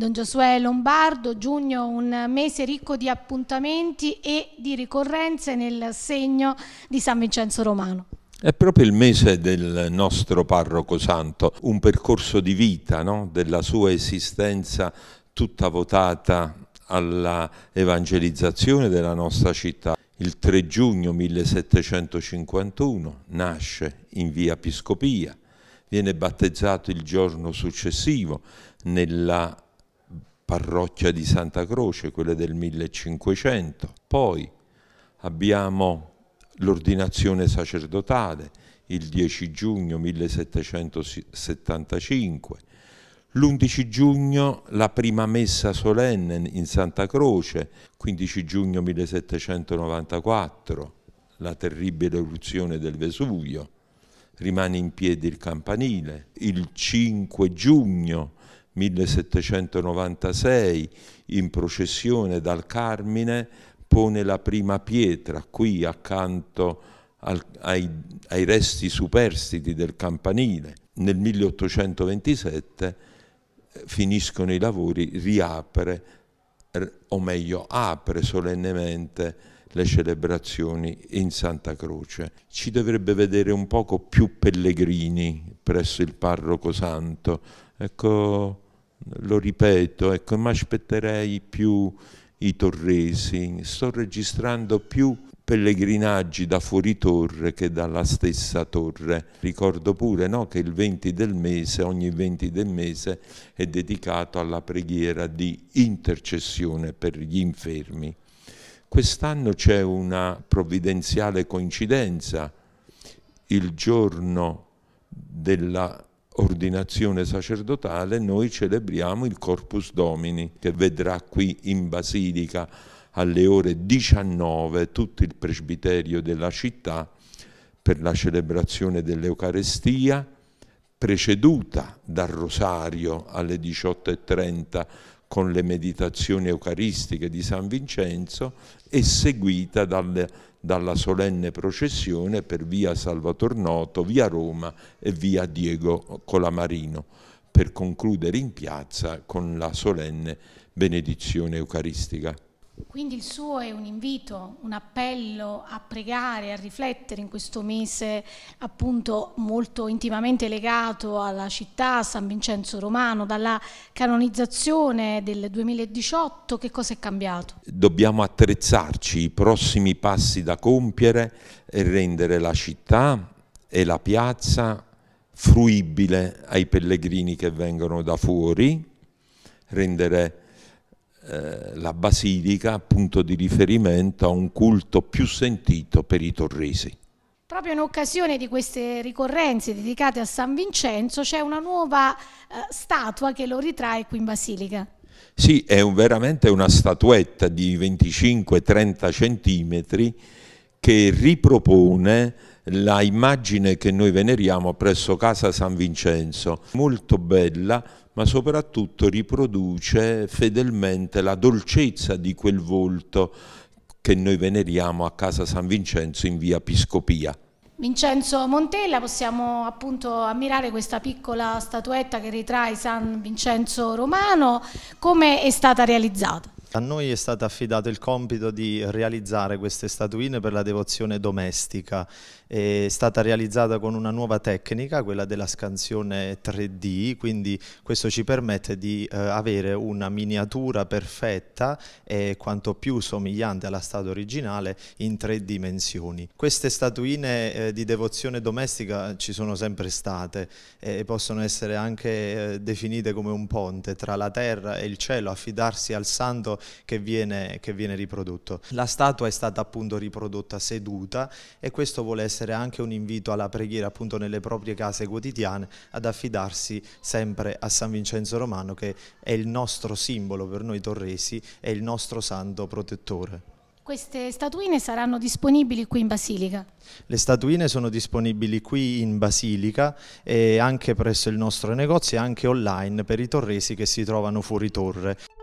Don Giosuè Lombardo, giugno un mese ricco di appuntamenti e di ricorrenze nel segno di San Vincenzo Romano. È proprio il mese del nostro parroco santo, un percorso di vita, no? della sua esistenza tutta votata alla evangelizzazione della nostra città. Il 3 giugno 1751 nasce in via Piscopia, viene battezzato il giorno successivo nella parrocchia di Santa Croce, quella del 1500. Poi abbiamo l'ordinazione sacerdotale, il 10 giugno 1775, l'11 giugno la prima messa solenne in Santa Croce, 15 giugno 1794, la terribile eruzione del Vesuvio, rimane in piedi il campanile, il 5 giugno 1796, in processione dal Carmine, pone la prima pietra qui accanto al, ai, ai resti superstiti del campanile. Nel 1827 eh, finiscono i lavori, riapre, o meglio apre solennemente le celebrazioni in Santa Croce. Ci dovrebbe vedere un poco più pellegrini presso il parroco santo. Ecco, lo ripeto, ecco, ma aspetterei più i torresi. Sto registrando più pellegrinaggi da fuori torre che dalla stessa torre. Ricordo pure no, che il 20 del mese, ogni 20 del mese, è dedicato alla preghiera di intercessione per gli infermi. Quest'anno c'è una provvidenziale coincidenza, il giorno della ordinazione sacerdotale noi celebriamo il Corpus Domini che vedrà qui in Basilica alle ore 19 tutto il presbiterio della città per la celebrazione dell'Eucarestia preceduta dal rosario alle 18.30 con le meditazioni eucaristiche di San Vincenzo e seguita dal, dalla solenne processione per via Salvator Noto, via Roma e via Diego Colamarino, per concludere in piazza con la solenne benedizione eucaristica. Quindi il suo è un invito, un appello a pregare, a riflettere in questo mese appunto molto intimamente legato alla città San Vincenzo Romano, dalla canonizzazione del 2018, che cosa è cambiato? Dobbiamo attrezzarci i prossimi passi da compiere e rendere la città e la piazza fruibile ai pellegrini che vengono da fuori, rendere eh, la basilica punto di riferimento a un culto più sentito per i torresi. Proprio in occasione di queste ricorrenze dedicate a San Vincenzo c'è una nuova eh, statua che lo ritrae qui in Basilica. Sì, è un, veramente una statuetta di 25-30 centimetri che ripropone la immagine che noi veneriamo presso Casa San Vincenzo, molto bella ma soprattutto riproduce fedelmente la dolcezza di quel volto che noi veneriamo a Casa San Vincenzo in via Piscopia. Vincenzo Montella possiamo appunto ammirare questa piccola statuetta che ritrae San Vincenzo Romano, come è stata realizzata? A noi è stato affidato il compito di realizzare queste statuine per la devozione domestica. È stata realizzata con una nuova tecnica, quella della scansione 3D, quindi questo ci permette di eh, avere una miniatura perfetta e quanto più somigliante alla statua originale in tre dimensioni. Queste statuine eh, di devozione domestica ci sono sempre state e possono essere anche eh, definite come un ponte tra la terra e il cielo, affidarsi al santo che viene, che viene riprodotto. La statua è stata appunto riprodotta seduta e questo vuole essere anche un invito alla preghiera appunto nelle proprie case quotidiane ad affidarsi sempre a San Vincenzo Romano che è il nostro simbolo per noi torresi, è il nostro santo protettore. Queste statuine saranno disponibili qui in Basilica? Le statuine sono disponibili qui in Basilica e anche presso il nostro negozio e anche online per i torresi che si trovano fuori torre.